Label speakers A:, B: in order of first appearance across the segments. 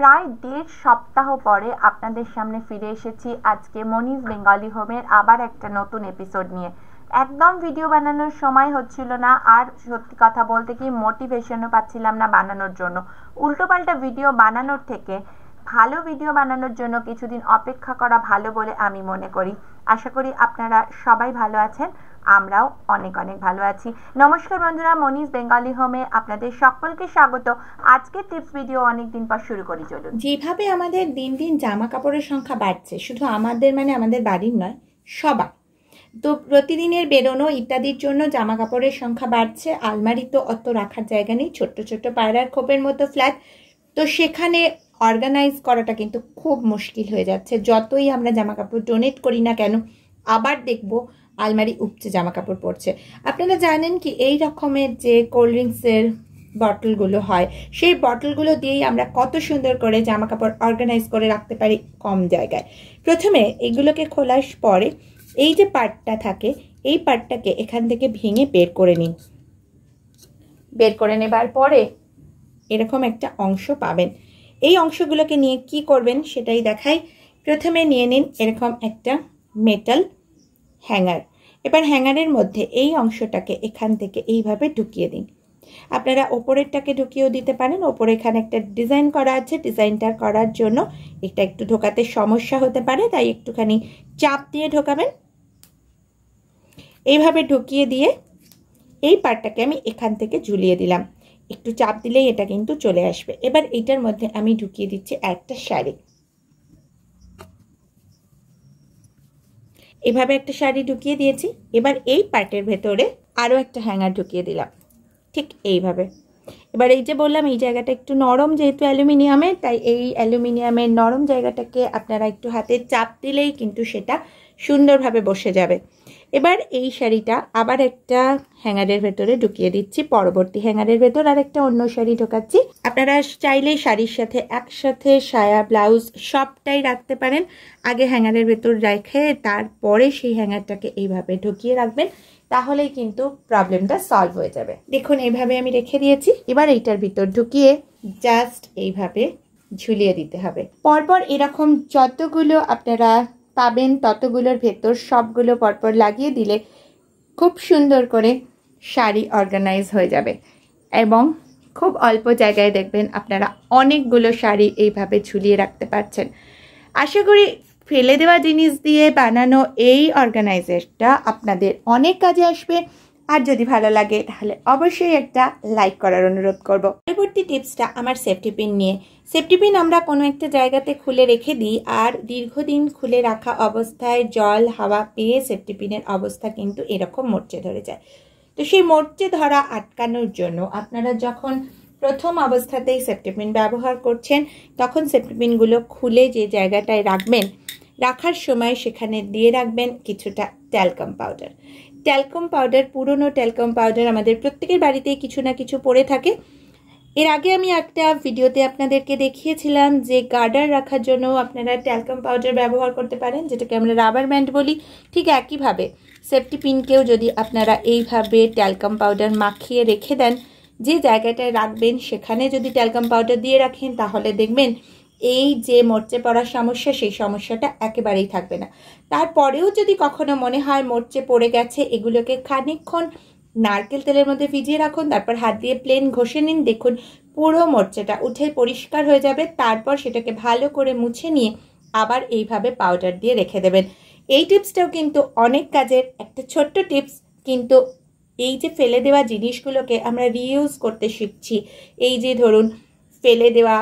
A: প্রায় দেড় সপ্তাহ পরে আপনাদের সামনে ফিরে এসেছি আজকে মনিজ বেঙ্গলি হোমের আবার একটা নতুন এপিসোড নিয়ে একদম ভিডিও বানানোর সময় হচ্ছিল না আর সত্যি কথা বলতে কি মোটিভেশনও পাচ্ছিলাম না বানানোর জন্য উল্টোপাল্টা ভিডিও বানানোর থেকে ভালো ভিডিও বানানোর জন্য কিছুদিন অপেক্ষা করা ভালো বলে আমি মনে করি আশা করি আপনারা সবাই ভালো আছেন আমরাও অনেক অনেক ভালো আছি নমস্কার বন্ধুরা মনীষ বেঙ্গলি হোমে আপনাদের সকলকে স্বাগত আজকে টিপস ভিডিও অনেক দিন পর শুরু করি চলুন যেভাবে আমাদের দিন দিন জামা কাপড়ের সংখ্যা বাড়ছে শুধু আমাদের মানে আমাদের বাড়ির নয় সবার তো প্রতিদিনের বেরোনো ইত্যাদির জন্য জামা কাপড়ের সংখ্যা বাড়ছে আলমারি তো অত রাখার জায়গা নেই ছোট্ট ছোট্ট পায়রার খোপের মতো ফ্ল্যাট তো সেখানে অর্গানাইজ করাটা কিন্তু খুব মুশকিল হয়ে যাচ্ছে যতই আমরা জামা কাপড় ডোনেট করি না কেন আবার দেখব আলমারি উপচে জামা কাপড় পরছে আপনারা জানেন কি এই রকমের যে কোল্ড ড্রিঙ্কসের বটলগুলো হয় সেই বটলগুলো দিয়েই আমরা কত সুন্দর করে জামা কাপড় অর্গানাইজ করে রাখতে পারি কম জায়গায় প্রথমে এগুলোকে খোলার পরে এই যে পার্টটা থাকে এই পার্টটাকে এখান থেকে ভেঙে বের করে নিন বের করে নেবার পরে এরকম একটা অংশ পাবেন এই অংশগুলোকে নিয়ে কি করবেন সেটাই দেখাই প্রথমে নিয়ে নিন এরকম একটা মেটাল হ্যাঙ্গার এবার হ্যাঙ্গারের মধ্যে এই অংশটাকে এখান থেকে এইভাবে ঢুকিয়ে দিন আপনারা ওপরেরটাকে ঢুকিয়েও দিতে পারেন ওপরে এখানে একটা ডিজাইন করা আছে ডিজাইনটা করার জন্য এটা একটু ঢোকাতে সমস্যা হতে পারে তাই একটুখানি চাপ দিয়ে ঢোকাবেন এইভাবে ঢুকিয়ে দিয়ে এই পাটটাকে আমি এখান থেকে ঝুলিয়ে দিলাম একটু চাপ দিলেই এটা কিন্তু চলে আসবে এবার এটার মধ্যে আমি ঢুকিয়ে দিচ্ছি একটা শাড়ি এভাবে একটা শাড়ি ঢুকিয়ে দিয়েছি এবার এই পার্টের ভেতরে আরও একটা হ্যাঙ্গার ঢুকিয়ে দিলাম ঠিক এইভাবে এবার এই যে বললাম এই জায়গাটা একটু নরম যেহেতু অ্যালুমিনিয়ামের তাই এই অ্যালুমিনিয়ামের নরম জায়গাটাকে আপনারা একটু হাতে চাপ দিলেই কিন্তু সেটা সুন্দরভাবে বসে যাবে এবার এই শাড়িটা আবার একটা হ্যাঙ্গারের ভেতরে ঢুকিয়ে দিচ্ছি পরবর্তী হ্যাঙ্গারের ভেতর আর একটা অন্য শাড়ি ঢোকাচ্ছি আপনারা চাইলে শাড়ির সাথে একসাথে সায়া ব্লাউজ সবটাই রাখতে পারেন আগে হ্যাঙ্গারের ভেতর রেখে তারপরে সেই হ্যাঙ্গারটাকে এইভাবে ঢুকিয়ে রাখবেন তাহলেই কিন্তু প্রবলেমটা সলভ হয়ে যাবে দেখুন এইভাবে আমি রেখে দিয়েছি এবার এইটার ভিতর ঢুকিয়ে জাস্ট এইভাবে ঝুলিয়ে দিতে হবে পরপর এরকম যতগুলো আপনারা পাবেন ততগুলোর ভেতর সবগুলো পরপর লাগিয়ে দিলে খুব সুন্দর করে শাড়ি অর্গানাইজ হয়ে যাবে এবং খুব অল্প জায়গায় দেখবেন আপনারা অনেকগুলো শাড়ি এইভাবে ঝুলিয়ে রাখতে পারছেন আশা করি ফেলে দেওয়া জিনিস দিয়ে বানানো এই অর্গানাইজারটা আপনাদের অনেক কাজে আসবে আর যদি ভালো লাগে তাহলে অবশ্যই একটা লাইক করার অনুরোধ করব পরবর্তী টিপসটা আমার সেফটি পিন নিয়ে সেফটি পিন আমরা কোনো একটা জায়গাতে খুলে রেখে দিই আর দীর্ঘদিন খুলে রাখা অবস্থায় জল হাওয়া পেয়ে সেফটি পিনের অবস্থা কিন্তু এরকম মরচে ধরে যায় তো সেই মরচে ধরা আটকানোর জন্য আপনারা যখন প্রথম অবস্থাতেই সেফটিপিন ব্যবহার করছেন তখন সেফটিপিনগুলো খুলে যে জায়গাটায় রাখবেন রাখার সময় সেখানে দিয়ে রাখবেন কিছুটা ট্যালকাম পাউডার ট্যালকম পাউডার পুরনো ট্যালকম পাউডার আমাদের প্রত্যেকের বাড়িতেই কিছু না কিছু পড়ে থাকে এর আগে আমি একটা ভিডিওতে আপনাদেরকে দেখিয়েছিলাম যে গার্ডার রাখার জন্য আপনারা ট্যালকম পাউডার ব্যবহার করতে পারেন যেটাকে আমরা রাবার ব্যান্ড বলি ঠিক একইভাবে সেফটি পিনকেও যদি আপনারা এইভাবে ট্যালকম পাউডার মাখিয়ে রেখে দেন যে জায়গাটায় রাখবেন সেখানে যদি ট্যালকম পাউডার দিয়ে রাখেন তাহলে দেখবেন এই যে মরচে পড়ার সমস্যা সেই সমস্যাটা একেবারেই থাকবে না তারপরেও যদি কখনো মনে হয় মরচে পড়ে গেছে এগুলোকে খানিকক্ষণ নারকেল তেলের মধ্যে ভিজিয়ে রাখুন তারপর হাত দিয়ে প্লেন ঘষে নিন দেখুন পুরো মরচেটা উঠে পরিষ্কার হয়ে যাবে তারপর সেটাকে ভালো করে মুছে নিয়ে আবার এইভাবে পাউডার দিয়ে রেখে দেবেন এই টিপসটাও কিন্তু অনেক কাজের একটা ছোট্ট টিপস কিন্তু এই যে ফেলে দেওয়া জিনিসগুলোকে আমরা রিউজ করতে শিখছি এই যে ধরুন ফেলে দেওয়া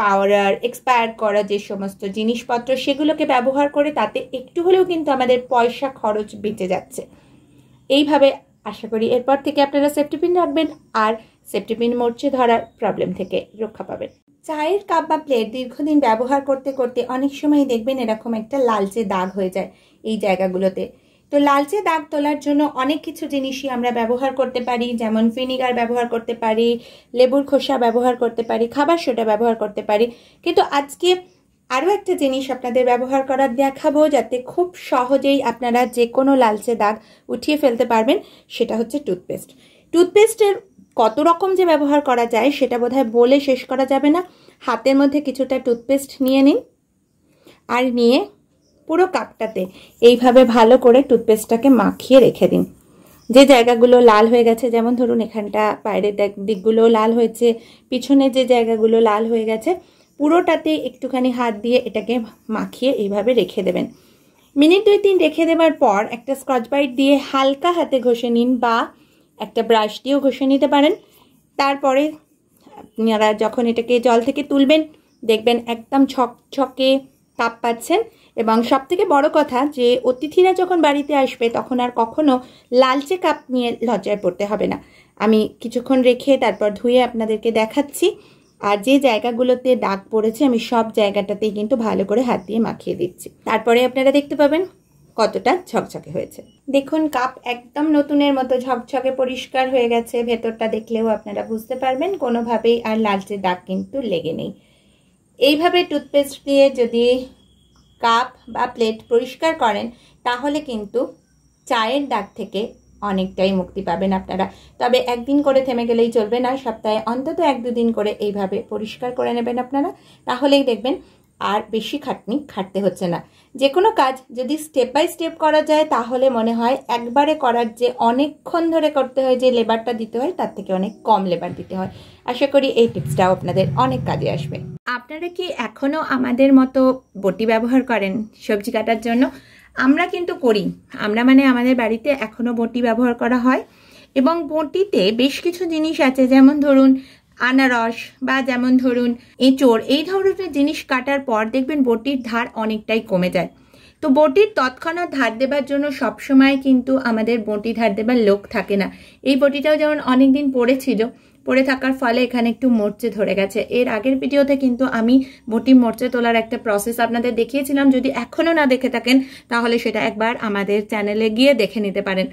A: পাওয়ার এক্সপায়ার করা যে সমস্ত জিনিসপত্র সেগুলোকে ব্যবহার করে তাতে একটু হলেও কিন্তু আমাদের পয়সা খরচ বেঁচে যাচ্ছে এইভাবে আশা করি এরপর থেকে আপনারা সেফটিপিন রাখবেন আর সেফটিপিন মরচে ধরার প্রবলেম থেকে রক্ষা পাবেন চায়ের কাপ বা প্লেট দীর্ঘদিন ব্যবহার করতে করতে অনেক সময় দেখবেন এরকম একটা লালচে দাগ হয়ে যায় এই জায়গাগুলোতে তো লালচে দাগ তোলার জন্য অনেক কিছু জিনিসই আমরা ব্যবহার করতে পারি যেমন ভিনিগার ব্যবহার করতে পারি লেবুর খোসা ব্যবহার করতে পারি খাবার সোটা ব্যবহার করতে পারি কিন্তু আজকে আরও একটা জিনিস আপনাদের ব্যবহার করার দেখাবো যাতে খুব সহজেই আপনারা যে কোনো লালচে দাগ উঠিয়ে ফেলতে পারবেন সেটা হচ্ছে টুথপেস্ট টুথপেস্টের কত রকম যে ব্যবহার করা যায় সেটা বোধহয় বলে শেষ করা যাবে না হাতের মধ্যে কিছুটা টুথপেস্ট নিয়ে নিন আর নিয়ে পুরো কাপটাতে এইভাবে ভালো করে টুথপেস্টটাকে মাখিয়ে রেখে দিন যে জায়গাগুলো লাল হয়ে গেছে যেমন ধরুন এখানটা বাইরের দিকগুলো লাল হয়েছে পিছনে যে জায়গাগুলো লাল হয়ে গেছে পুরোটাতে একটুখানি হাত দিয়ে এটাকে মাখিয়ে এইভাবে রেখে দেবেন মিনিট দুই তিন রেখে দেওয়ার পর একটা স্ক্রচ বাইট দিয়ে হালকা হাতে ঘষে নিন বা একটা ব্রাশ দিয়েও ঘষে নিতে পারেন তারপরে আপনারা যখন এটাকে জল থেকে তুলবেন দেখবেন একদম ছক ছকে তাপ পাচ্ছেন এবং সব থেকে বড় কথা যে অতিথিরা যখন বাড়িতে আসবে তখন আর কখনো লালচে কাপ নিয়ে লজ্জায় পড়তে হবে না আমি কিছুক্ষণ রেখে তারপর ধুয়ে আপনাদেরকে দেখাচ্ছি আর যে জায়গাগুলোতে ডাক পড়েছে আমি সব জায়গাটাতেই কিন্তু ভালো করে হাত দিয়ে মাখিয়ে দিচ্ছি তারপরে আপনারা দেখতে পাবেন কতটা ঝকঝকে হয়েছে দেখুন কাপ একদম নতুনের মতো ঝকঝকে পরিষ্কার হয়ে গেছে ভেতরটা দেখলেও আপনারা বুঝতে পারবেন কোনোভাবেই আর লালচে ডাক কিন্তু লেগে নেই এইভাবে টুথপেস্ট দিয়ে যদি কাপ বা প্লেট পরিষ্কার করেন তাহলে কিন্তু চায়ের দাগ থেকে অনেকটাই মুক্তি পাবেন আপনারা তবে একদিন করে থেমে গেলেই চলবে না সপ্তাহে অন্তত এক দুদিন করে এইভাবে পরিষ্কার করে নেবেন আপনারা তাহলেই দেখবেন আর বেশি খাটনি খাটতে হচ্ছে না যে কোনো কাজ যদি স্টেপ বাই স্টেপ করা যায় তাহলে মনে হয় একবারে করার যে অনেকক্ষণ ধরে করতে হয় যে লেবারটা দিতে হয় তার থেকে অনেক কম লেবার দিতে হয় আশা করি এই টিপসটাও আপনাদের অনেক কাজে আসবে আপনারা কি এখনও আমাদের মতো বটি ব্যবহার করেন সবজি কাটার জন্য আমরা কিন্তু করি আমরা মানে আমাদের বাড়িতে এখনও বটি ব্যবহার করা হয় এবং বটিতে বেশ কিছু জিনিস আছে যেমন ধরুন আনারস বা যেমন ধরুন এঁচোড় এই ধরনের জিনিস কাটার পর দেখবেন বটির ধার অনেকটাই কমে যায় তো বটির তৎক্ষণাৎ ধার দেবার জন্য সবসময় কিন্তু আমাদের বটি ধার দেবার লোক থাকে না এই বটিটাও যেমন অনেকদিন পড়েছিল পড়ে থাকার ফলে এখানে একটু মরচে ধরে গেছে এর আগের ভিডিওতে কিন্তু আমি বটি মরচে তোলার একটা প্রসেস আপনাদের দেখিয়েছিলাম যদি এখনও না দেখে থাকেন তাহলে সেটা একবার আমাদের চ্যানেলে গিয়ে দেখে নিতে পারেন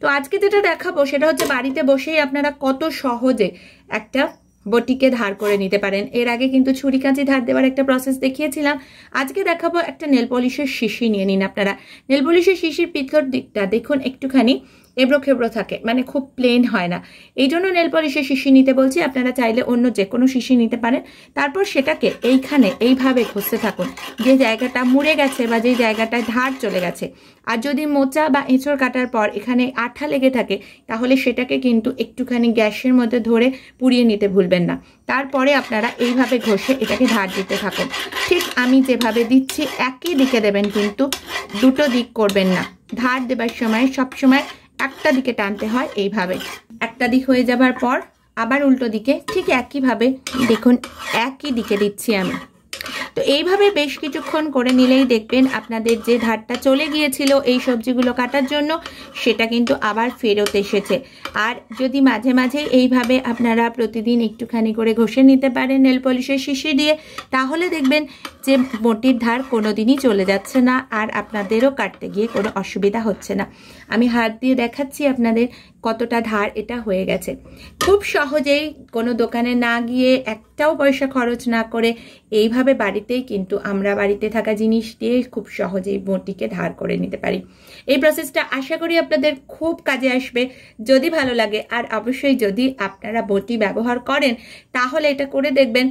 A: তো আজকে যেটা দেখাবো সেটা হচ্ছে বাড়িতে বসেই আপনারা কত সহজে একটা বটিকে ধার করে নিতে পারেন এর আগে কিন্তু ছুরি কাঁচি ধার দেওয়ার একটা প্রসেস দেখিয়েছিলাম আজকে দেখাবো একটা নেলপলিশের শিশি নিয়ে নিন আপনারা নেলপলিশের শিশির পিতঘর দিকটা দেখুন একটুখানি এবড়ো খেবড়ো থাকে মানে খুব প্লেন হয় না এই জন্য নেল পলিশের শিশি নিতে বলছি আপনারা চাইলে অন্য যে কোনো শিশি নিতে পারেন তারপর সেটাকে এইখানে এইভাবে ঘষতে থাকুন যে জায়গাটা মুড়ে গেছে বা যে জায়গাটায় ধার চলে গেছে আর যদি মোচা বা এঁচড় কাটার পর এখানে আঠা লেগে থাকে তাহলে সেটাকে কিন্তু একটুখানি গ্যাসের মধ্যে ধরে পুড়িয়ে নিতে ভুলবেন না তারপরে আপনারা এইভাবে ঘষে এটাকে ধার দিতে থাকুন ঠিক আমি যেভাবে দিচ্ছি একই দিকে দেবেন কিন্তু দুটো দিক করবেন না ধার দেবার সময় সবসময় একটা দিকে টানতে হয় এইভাবে একটা দিক হয়ে যাবার পর আবার উল্টো দিকে ঠিক একইভাবে দেখুন একই দিকে দিচ্ছি আমি তো এইভাবে বেশ কিছুক্ষণ করে নিলেই দেখবেন আপনাদের যে ধারটা চলে গিয়েছিল এই সবজিগুলো কাটার জন্য সেটা কিন্তু আবার ফেরত এসেছে আর যদি মাঝে মাঝে এইভাবে আপনারা প্রতিদিন একটুখানি করে ঘষে নিতে পারেন নেল পলিশের শিশি দিয়ে তাহলে দেখবেন যে মোটির ধার কোনো দিনই চলে যাচ্ছে না আর আপনাদেরও কাটতে গিয়ে কোনো অসুবিধা হচ্ছে না আমি হাত দিয়ে দেখাচ্ছি আপনাদের কতটা ধার এটা হয়ে গেছে খুব সহজেই কোনো দোকানে না গিয়ে একটাও পয়সা খরচ না করে এইভাবে বাড়িতে বাড়িতেই কিন্তু আমরা বাড়িতে থাকা জিনিস দিয়ে খুব সহজেই মোটিকে ধার করে নিতে পারি এই প্রসেসটা আশা করি আপনাদের খুব কাজে আসবে যদি ভালো লাগে আর অবশ্যই যদি আপনারা বটি ব্যবহার করেন তাহলে এটা করে দেখবেন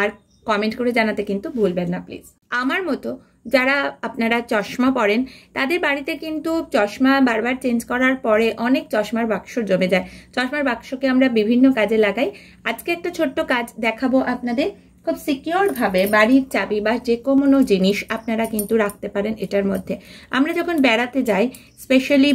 A: আর কমেন্ট করে জানাতে কিন্তু ভুলবেন না প্লিজ আমার মতো যারা আপনারা চশমা পরেন তাদের বাড়িতে কিন্তু চশমা বারবার চেঞ্জ করার পরে অনেক চশমার বাক্স জমে যায় চশমার বাক্সকে আমরা বিভিন্ন কাজে লাগাই আজকে একটা ছোট্ট কাজ দেখাবো আপনাদের খুব সিকিওরভাবে বাড়ির চাবি বা যে কোনো জিনিস আপনারা কিন্তু রাখতে পারেন এটার মধ্যে আমরা যখন বেড়াতে যাই স্পেশালি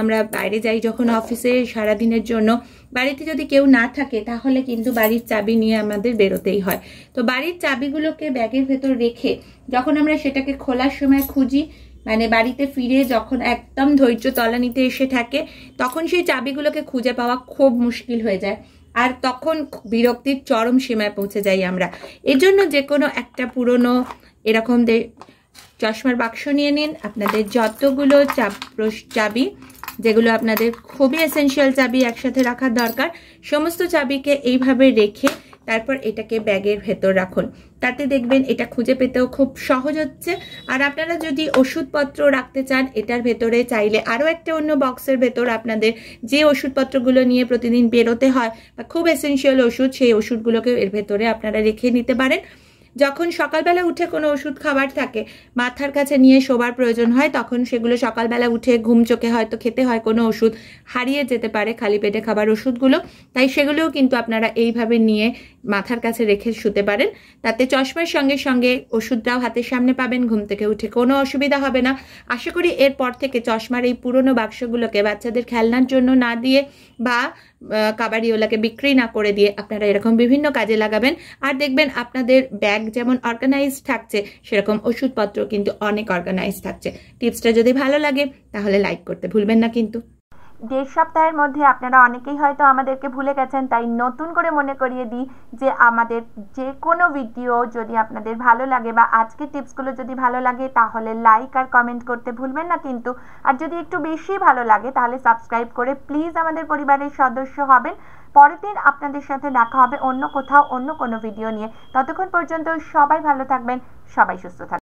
A: আমরা বাইরে যাই যখন অফিসে সারাদিনের জন্য বাড়িতে যদি কেউ না থাকে তাহলে কিন্তু বাড়ির চাবি নিয়ে আমাদের বেরোতেই হয় তো বাড়ির চাবিগুলোকে ব্যাগের ভেতর রেখে যখন আমরা সেটাকে খোলার সময় খুঁজি মানে বাড়িতে ফিরে যখন একদম ধৈর্য তলানিতে এসে থাকে তখন সেই চাবিগুলোকে খুঁজে পাওয়া খুব মুশকিল হয়ে যায় আর তখন বিরক্তির চরম সীমায় পৌঁছে যাই আমরা এজন্য যে কোনো একটা পুরনো এরকম চশমার বাক্স নিয়ে নিন আপনাদের যতগুলো চাপ চাবি যেগুলো আপনাদের খুবই এসেনশিয়াল চাবি একসাথে রাখার দরকার সমস্ত চাবিকে এইভাবে রেখে তারপর এটাকে ব্যাগের ভেতর রাখুন তাতে দেখবেন এটা খুঁজে পেতেও খুব সহজ হচ্ছে আর আপনারা যদি ওষুধপত্র রাখতে চান এটার ভেতরে চাইলে আরও একটা অন্য বক্সের ভেতর আপনাদের যে ওষুধপত্রগুলো নিয়ে প্রতিদিন বেরোতে হয় বা খুব এসেনশিয়াল ওষুধ সেই ওষুধগুলোকে এর ভেতরে আপনারা রেখে নিতে পারেন যখন সকালবেলা উঠে কোনো ওষুধ খাবার থাকে মাথার কাছে নিয়ে শোবার প্রয়োজন হয় তখন সেগুলো সকালবেলা উঠে ঘুম চোখে হয়তো খেতে হয় কোনো ওষুধ হারিয়ে যেতে পারে খালি পেটে খাবার ওষুধগুলো তাই সেগুলোও কিন্তু আপনারা এইভাবে নিয়ে মাথার কাছে রেখে শুতে পারেন তাতে চশমার সঙ্গে সঙ্গে ওষুধটাও হাতের সামনে পাবেন ঘুম থেকে উঠে কোনো অসুবিধা হবে না আশা করি এরপর থেকে চশমার এই পুরনো বাক্সগুলোকে বাচ্চাদের খেলনার জন্য না দিয়ে বা কাবাডিওলাকে বিক্রি না করে দিয়ে আপনারা এরকম বিভিন্ন কাজে লাগাবেন আর দেখবেন আপনাদের ব্যাগ যেমন অর্গানাইজ থাকছে সেরকম ওষুধপত্র কিন্তু অনেক অর্গানাইজ থাকছে টিপসটা যদি ভালো লাগে তাহলে লাইক করতে ভুলবেন না কিন্তু দেড় সপ্তাহের মধ্যে আপনারা অনেকেই হয়তো আমাদেরকে ভুলে গেছেন তাই নতুন করে মনে করিয়ে দিই যে আমাদের যে কোনো ভিডিও যদি আপনাদের ভালো লাগে বা আজকে টিপসগুলো যদি ভালো লাগে তাহলে লাইক আর কমেন্ট করতে ভুলবেন না কিন্তু আর যদি একটু বেশি ভালো লাগে তাহলে সাবস্ক্রাইব করে প্লিজ আমাদের পরিবারের সদস্য হবেন পরের দিন আপনাদের সাথে দেখা হবে অন্য কোথাও অন্য কোনো ভিডিও নিয়ে ততক্ষণ পর্যন্ত সবাই ভালো থাকবেন সবাই সুস্থ থাকবেন